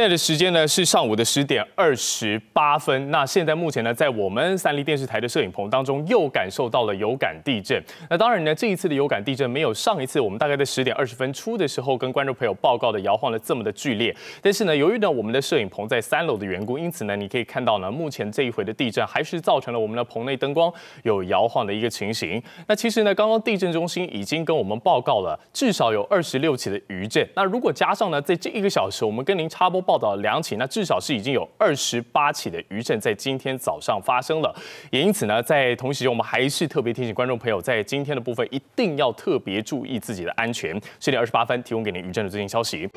现在的时间呢是上午的十点二十八分。那现在目前呢，在我们三立电视台的摄影棚当中，又感受到了有感地震。那当然呢，这一次的有感地震没有上一次，我们大概在十点二十分出的时候，跟观众朋友报告的摇晃了这么的剧烈。但是呢，由于呢我们的摄影棚在三楼的缘故，因此呢，你可以看到呢，目前这一回的地震还是造成了我们的棚内灯光有摇晃的一个情形。那其实呢，刚刚地震中心已经跟我们报告了至少有二十六起的余震。那如果加上呢，在这一个小时，我们跟您插播。报道两起，那至少是已经有二十八起的余震在今天早上发生了，也因此呢，在同时我们还是特别提醒观众朋友，在今天的部分一定要特别注意自己的安全。十点二十八分，提供给您余震的最新消息。